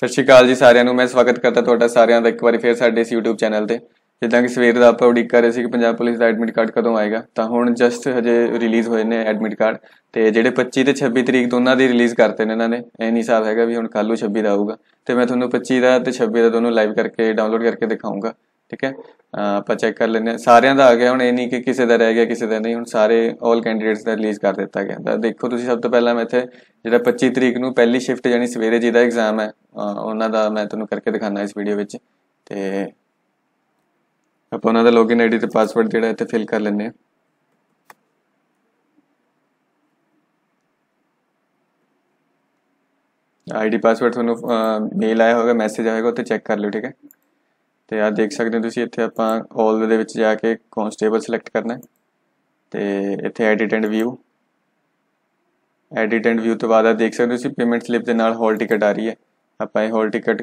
ਸਤਿ ਸ਼੍ਰੀ ਅਕਾਲ ਜੀ ਸਾਰਿਆਂ ਨੂੰ ਮੈਂ ਸਵਾਗਤ ਕਰਦਾ ਤੁਹਾਡਾ ਸਾਰਿਆਂ ਦਾ ਇੱਕ ਵਾਰੀ ਫੇਰ ਸਾਡੇ ਇਸ YouTube ਚੈਨਲ ਤੇ ਜਿੱਦਾਂ ਕਿ ਸਵੇਰ ਦਾ ਆਪਾਂ ਉਡੀਕ ਕਰ ਰਹੇ ਸੀ ਕਿ ਪੰਜਾਬ ਪੁਲਿਸ ਦਾ ਐਡਮਿਟ ਕਾਰਡ ਕਦੋਂ ਆਏਗਾ ਤਾਂ ਹੁਣ ਜਸਟ ਹਜੇ ਰਿਲੀਜ਼ ਹੋਏ ਨੇ ਐਡਮਿਟ ਕਾਰਡ ਤੇ ਜਿਹੜੇ 25 ਤੇ 26 ਤਰੀਕ ਦੋਨਾਂ ਦੀ ਰਿਲੀਜ਼ ਕਰਤੇ ਨੇ ਇਹਨਾਂ ਨੇ ਇਹ ਨਹੀਂ ਹਿਸਾਬ ਹੈਗਾ ਵੀ ਹੁਣ ਕੱਲੂ 26 ਦਾ ਆਊਗਾ ਤੇ ਮੈਂ ਤੁਹਾਨੂੰ 25 ਦਾ ਤੇ 26 ਦਾ ਦੋਨੋਂ ਲਾਈਵ ਕਰਕੇ ਡਾਊਨਲੋਡ ਕਰਕੇ ਦਿਖਾਉਂਗਾ ਠੀਕ ਹੈ ਆਪਾਂ ਚੈੱਕ ਕਰ ਲੈਂਦੇ ਸਾਰਿਆਂ ਦਾ ਆ ਗਿਆ ਹੁਣ ਇਹ ਨਹੀਂ ਕਿ ਕਿਸੇ ਦਾ ਰਹਿ ਗਿਆ ਕਿਸੇ ਦਾ ਨਹੀਂ ਹੁਣ ਸਾਰੇ 올 ਕੈਂਡੀਡੇਟਸ ਦਾ ਰਿਲੀਜ਼ ਕਰ ਦਿੱਤਾ ਗਿਆ ਤਾਂ ਦੇਖੋ ਤੁਸੀਂ ਸਭ ਤੋਂ ਪਹਿਲਾਂ ਮੈਂ ਇੱਥੇ ਜਿਹੜਾ 25 ਤਰੀਕ ਨੂੰ ਪਹਿਲੀ ਸ਼ਿਫਟ ਯਾਨੀ ਸਵੇਰੇ ਜਿਹਦਾ ਐਗਜ਼ਾਮ ਹੈ ਉਹਨਾਂ ਦਾ ਮੈਂ ਤੁਹਾਨੂੰ ਕਰਕੇ ਦਿਖਾਣਾ ਇਸ ਵੀਡੀਓ ਵਿੱਚ ਤੇ ਆਪਾਂ ਉਹਨਾਂ ਦਾ ਲੌਗਇਨ ਆਈਡੀ ਤੇ ਪਾਸਵਰਡ ਜਿਹੜਾ ਇੱਥੇ ਫਿਲ ਕਰ ਲੈਂਦੇ ਆ ਆਈਡੀ ਪਾਸਵਰਡ ਤੁਹਾਨੂੰ ਮੇਲ ਆਇਆ ਹੋਗਾ ਮੈਸੇਜ ਆਏਗਾ ਉੱਥੇ ਚੈੱਕ ਕਰ ਲਿਓ ਠੀਕ ਹੈ ਤੇ ਆ ਦੇਖ ਸਕਦੇ ਹੋ ਤੁਸੀਂ ਇੱਥੇ ਆਪਾਂ ਆਲ ਦੇ ਵਿੱਚ ਜਾ ਕੇ ਕਨਸਟੇਬਲ ਸਿਲੈਕਟ ਕਰਨਾ ਤੇ ਇੱਥੇ edit and view edit and view ਤੋਂ ਬਾਅਦ ਆ ਦੇਖ ਸਕਦੇ ਹੋ ਤੁਸੀਂ ਪੇਮੈਂਟ ਸਲਿੱਪ ਦੇ ਨਾਲ ਹਾਲ ਟਿਕਟ ਆ ਰਹੀ ਹੈ ਆਪਾਂ ਇਹ ਹਾਲ ਟਿਕਟ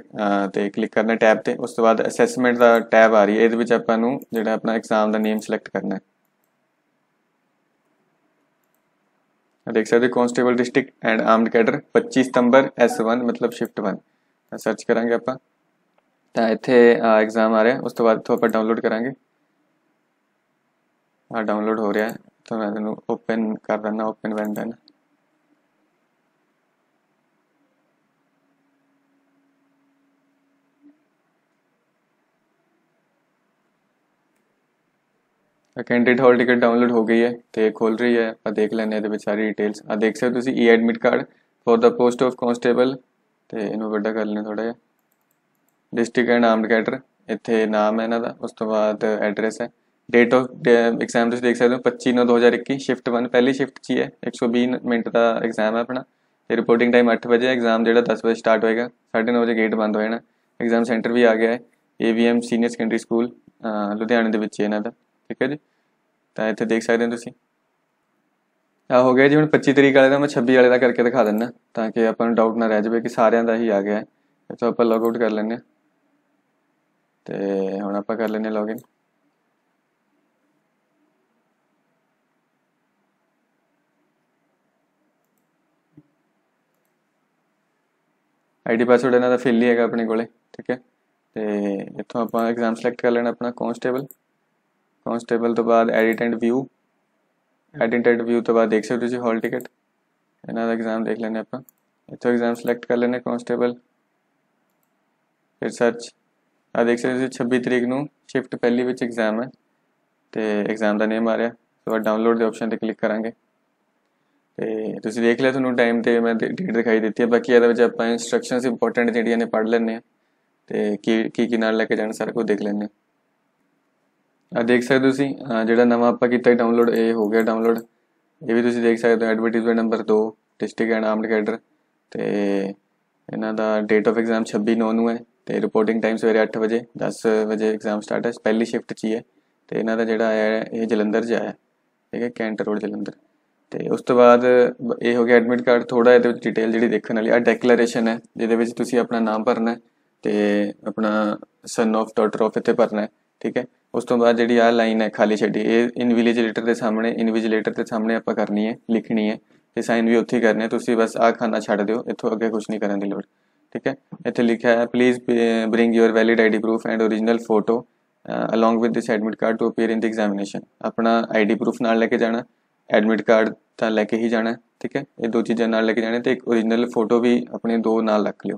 ਤੇ ਕਲਿੱਕ ਕਰਨਾ ਟੈਬ ਤੇ ਉਸ ਤੋਂ ਬਾਅਦ ਅਸੈਸਮੈਂਟ ਦਾ ਟੈਬ ਆ ਰਹੀ ਹੈ ਇਹਦੇ ਵਿੱਚ ਆਪਾਂ ਨੂੰ ਜਿਹੜਾ ਆਪਣਾ ਐਗਜ਼ਾਮ ਦਾ ਨੇਮ ਸਿਲੈਕਟ ਕਰਨਾ ਹੈ ਦੇਖ ਸਕਦੇ constable district and armed cadre 25 ਸਤੰਬਰ S1 ਮਤਲਬ ਸ਼ਿਫਟ 1 ਸਰਚ ਕਰਾਂਗੇ ਆਪਾਂ ਤਾਂ ਇੱਥੇ ਐਗਜ਼ਾਮ ਆ ਰਿਹਾ ਉਸ ਤੋਂ ਬਾਅਦ ਤੁਹਾਨੂੰ ਡਾਊਨਲੋਡ ਕਰਾਂਗੇ ਆ ਡਾਊਨਲੋਡ ਹੋ ਰਿਹਾ ਤਾਂ ਮੈਂ ਇਹਨੂੰ ਓਪਨ ਕਰ ਦਿੰਦਾ open when then candidate hall ticket download ਹੋ ਗਈ ਹੈ ਤੇ ਖੋਲ ਰਹੀ ਹੈ ਆ ਦੇਖ ਲੈਣੇ ਇਹਦੇ ਵਿੱਚ ਸਾਰੀ ਡਿਟੇਲਸ ਆ ਦੇਖ ਸਕਦੇ ਤੁਸੀਂ ਈ ਐਡਮਿਟ ਕਾਰਡ ਫॉर ਦਾ ਪੋਸਟ ਆਫ ਕਨਸਟੇਬਲ ਤੇ ਇਹਨੂੰ ਵੱਡਾ ਕਰ ਲੈਣਾ ਥੋੜਾ ਜਿਹਾ ਡਿਸਟ੍ਰਿਕਟ ਐਂਡ ਆਰਮਡ ਕੈਡਰ ਇੱਥੇ ਨਾਮ ਹੈ ਇਹਨਾਂ ਦਾ ਉਸ ਤੋਂ ਬਾਅਦ ਐਡਰੈਸ ਹੈ ਡੇਟ ਆਫ ਐਗਜ਼ਾਮ ਤੁਸੀਂ ਦੇਖ ਸਕਦੇ ਹੋ 25 9 2021 ਸ਼ਿਫਟ 1 ਪਹਿਲੀ ਸ਼ਿਫਟ 'ਚ ਹੈ 120 ਮਿੰਟ ਦਾ ਐਗਜ਼ਾਮ ਹੈ ਆਪਣਾ ਤੇ ਰਿਪੋਰਟਿੰਗ ਟਾਈਮ 8 ਵਜੇ ਐਗਜ਼ਾਮ ਜਿਹੜਾ 10 ਵਜੇ ਸਟਾਰਟ ਹੋਏਗਾ 9:30 ਵਜੇ ਗੇਟ ਬੰਦ ਹੋ ਜਾਣਾ ਐਗਜ਼ਾਮ ਸੈਂਟਰ ਵੀ ਆ ਗਿਆ ਹੈ AVM ਸੀਨੀਅਰ ਸੈਕੰਡਰੀ ਸਕੂਲ ਲੁਧਿਆਣੇ ਦੇ ਵਿੱਚ ਇਹਨਾਂ ਦਾ ਠੀਕ ਹੈ ਜੀ ਤਾਂ ਇੱਥੇ ਦੇਖ ਸਕਦੇ ਹੋ ਤੁਸੀਂ ਆ ਹੋ ਗਿਆ ਜੀ ਹੁਣ 25 ਤਰੀਕ ਵਾਲੇ ਦਾ ਮੈਂ 26 ਵਾਲੇ ਦਾ ਕਰਕੇ ਦਿਖਾ ਦਿੰਦਾ ਤਾਂ ਕਿ ਆਪਾਂ ਨੂੰ ਡਾਊਟ ਨਾ ਰਹਿ ਜਾਵੇ ਕਿ ਸਾਰਿਆਂ ਦਾ ਹੀ ਆ ਗਿਆ ਹੈ ਤਾਂ ਆਪਾਂ ਲੌਗ ਆਊਟ ਕਰ ਲੈਂਦੇ ਹਾਂ ਤੇ ਹੁਣ ਆਪਾਂ ਕਰ ਲੈਨੇ ਲੌਗਇਨ ਆਈਡੀ ਪਾਸਵਰਡ ਇਹਨਾਂ ਦਾ ਫਿਲ ਹੀ ਹੈਗਾ ਆਪਣੇ ਕੋਲੇ ਠੀਕ ਹੈ ਤੇ ਇੱਥੋਂ ਆਪਾਂ ਐਗਜ਼ਾਮ ਸਿਲੈਕਟ ਕਰ ਲੈਣਾ ਆਪਣਾ ਕਨਸਟੇਬਲ ਕਨਸਟੇਬਲ ਤੋਂ ਬਾਅਦ edit and view edit and view ਤੋਂ ਬਾਅਦ ਦੇਖ ਸਕਦੇ ਤੁਸੀਂ ਹਾਲ ਟਿਕਟ ਇਹਨਾਂ ਦਾ ਐਗਜ਼ਾਮ ਦੇਖ ਲੈਨੇ ਆਪਾਂ ਇੱਥੋਂ ਐਗਜ਼ਾਮ ਸਿਲੈਕਟ ਕਰ ਲੈਨੇ ਕਨਸਟੇਬਲ ਫਿਰ ਸਰਚ ਆ ਦੇਖ ਸਕਦੇ ਹੋ 26 ਤਰੀਕ ਨੂੰ ਸ਼ਿਫਟ ਪਹਿਲੀ ਵਿੱਚ ਐਗਜ਼ਾਮ ਹੈ ਤੇ ਐਗਜ਼ਾਮ ਦਾ ਨੇਮ ਆ ਰਿਹਾ ਸੋ ਆ ਡਾਊਨਲੋਡ ਦੇ ਆਪਸ਼ਨ ਤੇ ਕਲਿੱਕ ਕਰਾਂਗੇ ਤੇ ਤੁਸੀਂ ਦੇਖ ਲਿਆ ਤੁਹਾਨੂੰ ਟਾਈਮ ਤੇ ਮੈਂ ਡੇਟ ਦਿਖਾਈ ਦਿੱਤੀ ਹੈ ਬਾਕੀ ਇਹਦੇ ਵਿੱਚ ਆਪਾਂ ਇਨਸਟਰਕਸ਼ਨਸ ਇੰਪੋਰਟੈਂਟ ਜਿਹੜੀਆਂ ਨੇ ਪੜ੍ਹ ਲੈਣੇ ਆ ਤੇ ਕੀ ਕੀ ਕੀ ਨਾਲ ਲੈ ਕੇ ਜਾਣਾ ਸਾਰਾ ਕੁਝ ਦੇਖ ਲੈਣੇ ਆ ਦੇਖ ਸਕਦੇ ਤੁਸੀਂ ਜਿਹੜਾ ਨਵਾਂ ਆਪਾਂ ਕੀਤਾ ਡਾਊਨਲੋਡ ਇਹ ਹੋ ਗਿਆ ਡਾਊਨਲੋਡ ਇਹ ਵੀ ਤੁਸੀਂ ਦੇਖ ਸਕਦੇ ਹੋ advertisement number 2 district and armed cadre ਤੇ ਇਹਨਾਂ ਦਾ ਡੇਟ ਆਫ ਐਗਜ਼ਾਮ 26 9 ਨੂੰ ਹੈ ਤੇ ਰਿਪੋਰਟਿੰਗ ਟਾਈਮ ਸਵੇਰੇ 8 ਵਜੇ 10 ਵਜੇ ਐਗਜ਼ਾਮ ਸਟਾਰਟ ਹੈ ਪਹਿਲੀ ਸ਼ਿਫਟ 'ਚ ਹੀ ਹੈ ਤੇ ਇਹਨਾਂ ਦਾ ਜਿਹੜਾ ਹੈ ਇਹ ਜਲੰਧਰ ਜਾ ਆਇਆ ਠੀਕ ਹੈ ਕੈਂਟ ਰੋਡ ਜਲੰਧਰ ਤੇ ਉਸ ਤੋਂ ਬਾਅਦ ਇਹ ਹੋ ਗਿਆ ਐਡਮਿਟ ਕਾਰਡ ਥੋੜਾ ਇਹਦੇ ਵਿੱਚ ਡਿਟੇਲ ਜਿਹੜੀ ਦੇਖਣ ਵਾਲੀ ਆ ਡੈਕਲੇਰੇਸ਼ਨ ਹੈ ਜਿਹਦੇ ਵਿੱਚ ਤੁਸੀਂ ਆਪਣਾ ਨਾਮ ਭਰਨਾ ਹੈ ਤੇ ਆਪਣਾ ਸਨ ਆਫ ਡਾਟਰ ਆਫ ਇੱਥੇ ਭਰਨਾ ਹੈ ਠੀਕ ਹੈ ਉਸ ਤੋਂ ਬਾਅਦ ਜਿਹੜੀ ਆ ਲਾਈਨ ਹੈ ਖਾਲੀ ਛੱਡੀ ਇਹ ਇਨਵਿਜੀਲੇਟਰ ਦੇ ਸਾਹਮਣੇ ਇਨਵਿਜੀਲੇਟਰ ਦੇ ਸਾਹਮਣੇ ਆਪਾਂ ਕਰਨੀ ਹੈ ਲਿਖਣੀ ਹੈ ਤੇ ਸਾਈਨ ਵੀ ਉੱਥੇ ਕਰਨੇ ਤੁਸੀਂ ਬਸ ਆ ਖਾਨਾ ਛੱਡ ਦਿਓ ਇੱਥੋਂ ਅੱਗੇ ਕੁਝ ਨਹੀਂ ਕਰਨ ਦੀ ਲੋੜ ਠੀਕ ਹੈ ਇੱਥੇ ਲਿਖਿਆ ਹੈ please bring your valid ID proof and origignal photo along with this admit card to appear in the examination ਆਪਣਾ ਆਈਡੀ ਪ੍ਰੂਫ ਨਾਲ ਲੈ ਕੇ ਜਾਣਾ ਐਡਮਿਟ ਕਾਰਡ ਤਾਂ ਲੈ ਕੇ ਹੀ ਜਾਣਾ ਠੀਕ ਹੈ ਇਹ ਦੋ ਚੀਜ਼ਾਂ ਨਾਲ ਲੈ ਕੇ ਜਾਣੇ ਤੇ ਇੱਕ origignal ਫੋਟੋ ਵੀ ਆਪਣੇ ਦੋ ਨਾਲ ਰੱਖ ਲਿਓ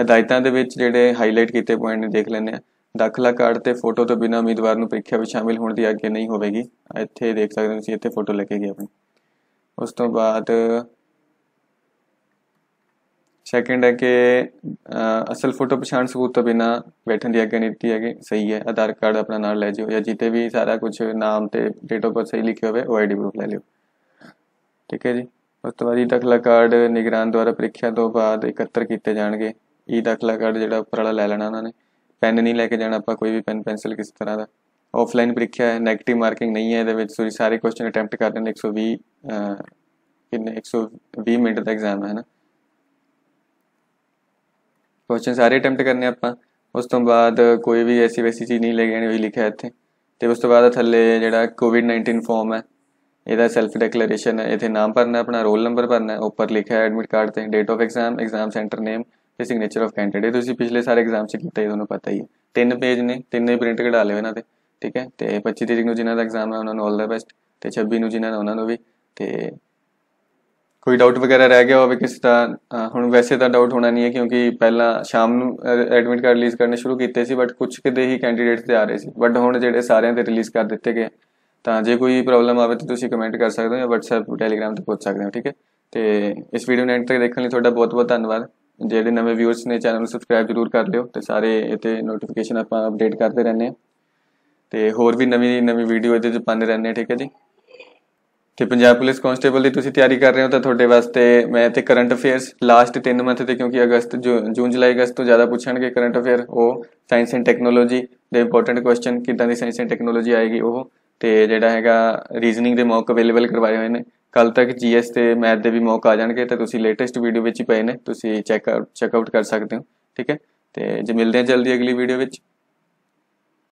ਹਦਾਇਤਾਂ ਦੇ ਵਿੱਚ ਜਿਹੜੇ ਹਾਈਲਾਈਟ ਕੀਤੇ ਪੁਆਇੰਟ ਨੇ ਦੇਖ ਲੈਣੇ ਆ ਦਾਖਲਾ ਕਾਰਡ ਤੇ ਫੋਟੋ ਤੋਂ ਬਿਨਾਂ ਉਮੀਦਵਾਰ ਨੂੰ ਪ੍ਰੀਖਿਆ ਵਿੱਚ ਸ਼ਾਮਿਲ ਹੋਣ ਦੀ ਆਗਿਆ ਨਹੀਂ ਹੋਵੇਗੀ ਇੱਥੇ ਦੇਖ ਸਕਦੇ ਹੋ ਤੁਸੀਂ ਇੱਥੇ ਫੋਟੋ ਲੈ ਕੇ ਆਪਣੀ ਉਸ ਤੋਂ ਬਾਅਦ ਸੈਕਿੰਡ ਹੈ ਕਿ ਅਸਲ ਫੋਟੋ ਪਛਾਣ ਸਬੂਤ ਤੋਂ ਬਿਨਾ ਬੈਠਣ ਦੀ ਅੱਗੇ ਨੀਤੀ ਹੈਗੀ ਸਹੀ ਹੈ ਆਧਾਰ ਕਾਰਡ ਆਪਣਾ ਨਾਲ ਲੈ ਜਿਓ ਜਾਂ ਜਿੱਤੇ ਵੀ ਸਾਰਾ ਕੁਝ ਨਾਮ ਤੇ ਡੇਟ ਆਫ ਬਰਥ ਸਹੀ ਲਿਖਿਆ ਹੋਵੇ ਉਹ ਆਈਡੀ ਪ੍ਰੂਫ ਲੈ ਲਿਓ ਠੀਕ ਹੈ ਜੀ ਉਸ ਤੋਂ ਬਾਅਦ ਇਹ ਦਾਖਲਾ ਕਾਰਡ ਨਿਗਰਾਨ ਦੁਆਰਾ ਪ੍ਰੀਖਿਆ ਤੋਂ ਬਾਅਦ ਇਕੱਤਰ ਕੀਤੇ ਜਾਣਗੇ ਇਹ e ਦਾਖਲਾ ਕਾਰਡ ਜਿਹੜਾ ਉੱਪਰ ਵਾਲਾ ਲੈ ਲੈਣਾ ਉਹਨਾਂ ਨੇ ਪੈਨ ਨਹੀਂ ਲੈ ਕੇ ਜਾਣਾ ਆਪਾਂ ਕੋਈ ਵੀ ਪੈਨ ਪੈਨਸਲ ਕਿਸੇ ਤਰ੍ਹਾਂ ਦਾ ਆਫਲਾਈਨ ਪ੍ਰੀਖਿਆ ਹੈ 네ਗੇਟਿਵ ਮਾਰਕਿੰਗ ਨਹੀਂ ਹੈ ਇਹਦੇ ਵਿੱਚ ਸੋ ਸਾਰੇ ਕੁਐਸਚਨ ਅਟੈਂਪਟ ਕਰਦੇ ਨੇ 120 ਕਿੰਨੇ 120 ਮਿੰਟ ਦਾ ਐਗਜ਼ਾਮ ਹੈ ਨਾ ਕੁਐਸਚਨ ਸਾਰੇ ਅਟੈਂਪਟ ਕਰਨੇ ਆਪਾਂ ਉਸ ਤੋਂ ਬਾਅਦ ਕੋਈ ਵੀ ਐਸੀ ਵੈਸੀ ਚੀਜ਼ ਨਹੀਂ ਲੈ ਕੇ ਆਣੀ ਲਿਖਿਆ ਇੱਥੇ ਤੇ ਉਸ ਤੋਂ ਬਾਅਦ ਥੱਲੇ ਜਿਹੜਾ ਕੋਵਿਡ-19 ਫਾਰਮ ਹੈ ਇਹਦਾ ਸੈਲਫ ਡਿਕਲੇਰੇਸ਼ਨ ਹੈ ਇਥੇ ਨਾਮ ਭਰਨਾ ਆਪਣਾ ਰੋਲ ਨੰਬਰ ਭਰਨਾ ਹੈ ਉੱਪਰ ਲਿਖਿਆ ਹੈ ਐਡਮਿਟ ਕਾਰਡ ਤੇ date of exam exam centre name ਤੇ ਸਿਗਨੇਚਰ ਆਫ ਕੈਂਡੀਡੇਟ ਤੁਸੀਂ ਪਿਛਲੇ ਸਾਰੇ ਐਗਜ਼ਾਮ 'ਚ ਕੀਤਾ ਇਹ ਤੁਹਾਨੂੰ ਪਤਾ ਹੀ ਹੈ ਤਿੰਨ ਪੇਜ ਨੇ ਤਿੰਨੇ ਪ੍ਰਿੰਟ ਕਢਾ ਲਿਓ ਇਹਨਾਂ ਤੇ ਠੀਕ ਹੈ ਤੇ 25 ਤਰੀਕ ਨੂੰ ਜਿਨ੍ਹਾਂ ਦਾ ਐਗਜ਼ਾਮ ਹੈ ਉਹਨਾਂ ਨੂੰ ਆਲ ਦਾ ਬੈਸਟ ਤੇ 26 ਨੂੰ ਜਿਨ੍ਹਾਂ ਦਾ ਉਹਨਾਂ ਨੂੰ ਵੀ ਤੇ ਕੋਈ ਡਾਊਟ ਵਗੈਰਾ ਰਹਿ ਗਿਆ ਹੋਵੇ ਕਿਸੇ ਦਾ ਹੁਣ ਵੈਸੇ ਤਾਂ ਡਾਊਟ ਹੋਣਾ ਨਹੀਂ ਹੈ ਕਿਉਂਕਿ ਪਹਿਲਾਂ ਸ਼ਾਮ ਨੂੰ ਐਡਮਿਟ ਕਾਰਡ ਰਿਲੀਜ਼ ਕਰਨੇ ਸ਼ੁਰੂ ਕੀਤੇ ਸੀ ਬਟ ਕੁਝ ਕਿਤੇ ਹੀ ਕੈਂਡੀਡੇਟਸ ਤੇ ਆ ਰਹੇ ਸੀ ਬਟ ਹੁਣ ਜਿਹੜੇ ਸਾਰਿਆਂ ਦੇ ਰਿਲੀਜ਼ ਕਰ ਦਿੱਤੇ ਗਏ ਤਾਂ ਜੇ ਕੋਈ ਪ੍ਰੋਬਲਮ ਆਵੇ ਤਾਂ ਤੁਸੀਂ ਕਮੈਂਟ ਕਰ ਸਕਦੇ ਹੋ ਜਾਂ WhatsApp Telegram ਤੇ ਪੁੱਛ ਸਕਦੇ ਹੋ ਠੀਕ ਹੈ ਤੇ ਇਸ ਵੀਡੀਓ ਨੂੰ ਐਂਡ ਤੱਕ ਦੇਖਣ ਲਈ ਤੁਹਾਡਾ ਬਹੁਤ-ਬਹੁਤ ਧੰਨਵਾਦ ਜਿਹੜੇ ਨਵੇਂ ਵਿਊਅਰਸ ਨੇ ਚੈਨਲ ਨੂੰ ਸਬਸਕ੍ਰਾਈਬ ਜ਼ਰੂਰ ਕਰ ਲਿਓ ਤੇ ਸਾਰੇ ਇੱਥੇ ਨੋਟੀਫਿਕੇਸ਼ਨ ਆਪਾਂ ਅਪਡੇਟ ਕਰਦੇ ਰਹਿੰਦੇ ਆ ਤੇ ਹੋਰ ਵੀ ਨਵੀਂ ਨਵੀਂ ਵੀਡੀਓ ਇੱਥੇ ਜਪਾਨੇ ਰਹਿੰਦੇ ਆ ਠੀਕ ਹੈ ਜੀ ਤੇ ਪੰਜਾਬ ਪੁਲਿਸ ਕਨਸਟੇਬਲ ਦੀ ਤੁਸੀਂ ਤਿਆਰੀ ਕਰ ਰਹੇ ਹੋ ਤਾਂ ਤੁਹਾਡੇ ਵਾਸਤੇ ਮੈਂ ਤੇ ਕਰੰਟ ਅਫੇਅਰਸ ਲਾਸਟ 3 ਮਹੀਨੇ ਤੇ ਕਿਉਂਕਿ ਅਗਸਤ ਜੂਨ ਜੁਲਾਈ ਅਗਸਤ ਤੋਂ ਜ਼ਿਆਦਾ ਪੁੱਛਣਗੇ ਕਰੰਟ ਅਫੇਅਰ ਉਹ ਸਾਇੰਸ ਐਂਡ ਟੈਕਨੋਲੋਜੀ ਦੇ ਇੰਪੋਰਟੈਂਟ ਕੁਐਸਚਨ ਕਿਦਾਂ ਦੀ ਸਾਇੰਸ ਐਂਡ ਟੈਕਨੋਲੋਜੀ ਆਏਗੀ ਉਹ ਤੇ ਜਿਹੜਾ ਹੈਗਾ ਰੀਜ਼ਨਿੰਗ ਦੇ ਮੌਕ ਅਵੇਲੇਬਲ ਕਰਵਾਏ ਹੋਏ ਨੇ ਕੱਲ ਤੱਕ ਜੀਐਸ ਤੇ ਮੈਥ ਦੇ ਵੀ ਮੌਕ ਆ ਜਾਣਗੇ ਤਾਂ ਤੁਸੀਂ ਲੇਟੈਸਟ ਵੀਡੀਓ ਵਿੱਚ ਹੀ ਪਏ ਨੇ ਤੁਸੀਂ ਚੈੱਕ ਚੈੱਕ ਆਊਟ ਕਰ ਸਕਦੇ ਹੋ ਠੀਕ ਹੈ ਤੇ ਜੇ ਮਿਲਦੇ ਹਾਂ ਜਲਦੀ ਅਗਲੀ ਵੀਡੀਓ ਵਿੱਚ